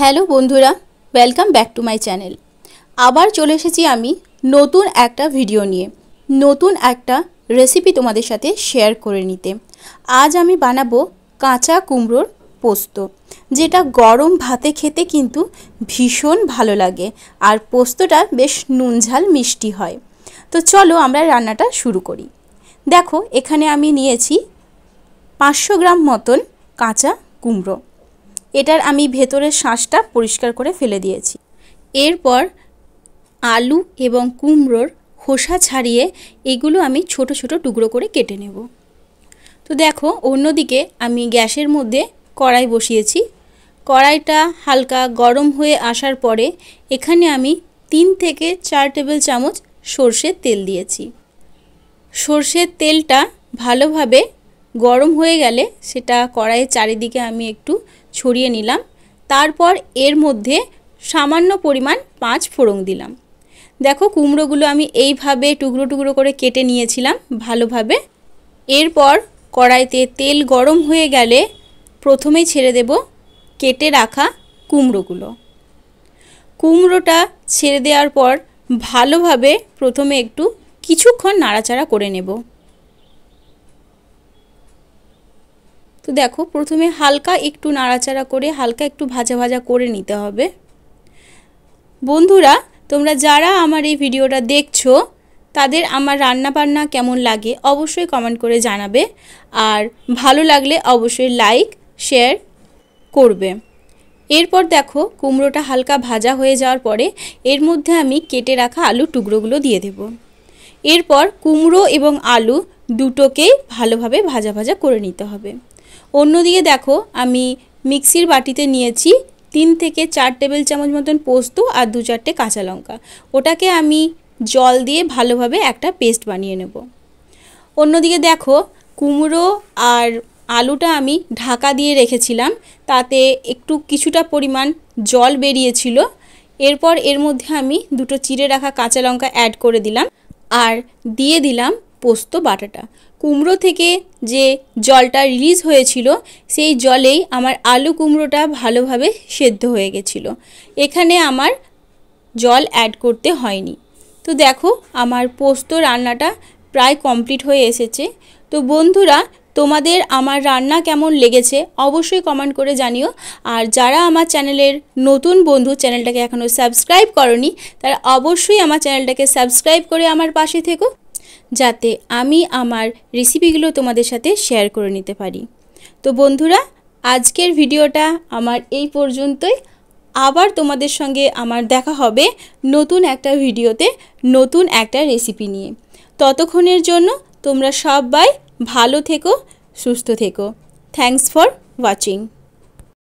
hello বন্ধুরা welcome back to my channel আবার চলে এসেছি আমি নতুন একটা ভিডিও নিয়ে নতুন একটা রেসিপি তোমাদের সাথে শেয়ার করে নিতে আজ আমি বানাবো কাঁচা কুমড়োর পোস্ত যেটা গরম ভাতে খেতে কিন্তু ভীষণ ভালো লাগে আর পোস্তটা বেশ নুন ঝাল মিষ্টি হয় তো চলো আমরা রান্নাটা শুরু করি দেখো এখানে আমি নিয়েছি পাঁচশো গ্রাম মতন কাঁচা কুমড়ো এটার আমি ভেতরের শাঁসটা পরিষ্কার করে ফেলে দিয়েছি এরপর আলু এবং কুমড়োর খোসা ছাড়িয়ে এগুলো আমি ছোট ছোট টুকরো করে কেটে নেব তো দেখো অন্যদিকে আমি গ্যাসের মধ্যে কড়াই বসিয়েছি কড়াইটা হালকা গরম হয়ে আসার পরে এখানে আমি তিন থেকে চার টেবিল চামচ সর্ষের তেল দিয়েছি সর্ষের তেলটা ভালোভাবে গরম হয়ে গেলে সেটা কড়াইয়ের চারিদিকে আমি একটু ছড়িয়ে নিলাম তারপর এর মধ্যে সামান্য পরিমাণ পাঁচ ফোড়ং দিলাম দেখো কুমড়োগুলো আমি এইভাবে টুকরো টুকরো করে কেটে নিয়েছিলাম ভালোভাবে এরপর কড়াইতে তেল গরম হয়ে গেলে প্রথমে ছেড়ে দেব কেটে রাখা কুমড়োগুলো কুমড়োটা ছেড়ে দেওয়ার পর ভালোভাবে প্রথমে একটু কিছুক্ষণ নাড়াচাড়া করে নেব তো দেখো প্রথমে হালকা একটু নাড়াচাড়া করে হালকা একটু ভাজা ভাজা করে নিতে হবে বন্ধুরা তোমরা যারা আমার এই ভিডিওটা দেখছো তাদের আমার রান্না বান্না কেমন লাগে অবশ্যই কমেন্ট করে জানাবে আর ভালো লাগলে অবশ্যই লাইক শেয়ার করবে এরপর দেখো কুমড়োটা হালকা ভাজা হয়ে যাওয়ার পরে এর মধ্যে আমি কেটে রাখা আলু টুকরোগুলো দিয়ে দেব এরপর কুমড়ো এবং আলু দুটোকেই ভালোভাবে ভাজা ভাজা করে নিতে হবে অন্যদিকে দেখো আমি মিক্সির বাটিতে নিয়েছি তিন থেকে চার টেবিল চামচ মতন পোস্ত আর দু চারটে কাঁচা লঙ্কা ওটাকে আমি জল দিয়ে ভালোভাবে একটা পেস্ট বানিয়ে নেব অন্যদিকে দেখো কুমড়ো আর আলুটা আমি ঢাকা দিয়ে রেখেছিলাম তাতে একটু কিছুটা পরিমাণ জল বেরিয়েছিল এরপর এর মধ্যে আমি দুটো চিড়ে রাখা কাঁচা লঙ্কা অ্যাড করে দিলাম আর দিয়ে দিলাম পোস্ত বাটাটা কুমড়ো থেকে যে জলটা রিলিজ হয়েছিল সেই জলেই আমার আলু কুমড়োটা ভালোভাবে সেদ্ধ হয়ে গেছিলো এখানে আমার জল অ্যাড করতে হয়নি তো দেখো আমার পোস্ত রান্নাটা প্রায় কমপ্লিট হয়ে এসেছে তো বন্ধুরা তোমাদের আমার রান্না কেমন লেগেছে অবশ্যই কমেন্ট করে জানিও আর যারা আমার চ্যানেলের নতুন বন্ধু চ্যানেলটাকে এখনও সাবস্ক্রাইব করনি তারা অবশ্যই আমার চ্যানেলটাকে সাবস্ক্রাইব করে আমার পাশে থেকো যাতে আমি আমার রেসিপিগুলো তোমাদের সাথে শেয়ার করে নিতে পারি তো বন্ধুরা আজকের ভিডিওটা আমার এই পর্যন্তই আবার তোমাদের সঙ্গে আমার দেখা হবে নতুন একটা ভিডিওতে নতুন একটা রেসিপি নিয়ে ততক্ষণের জন্য তোমরা সবাই ভালো থেকো সুস্থ থেকো থ্যাংকস ফর ওয়াচিং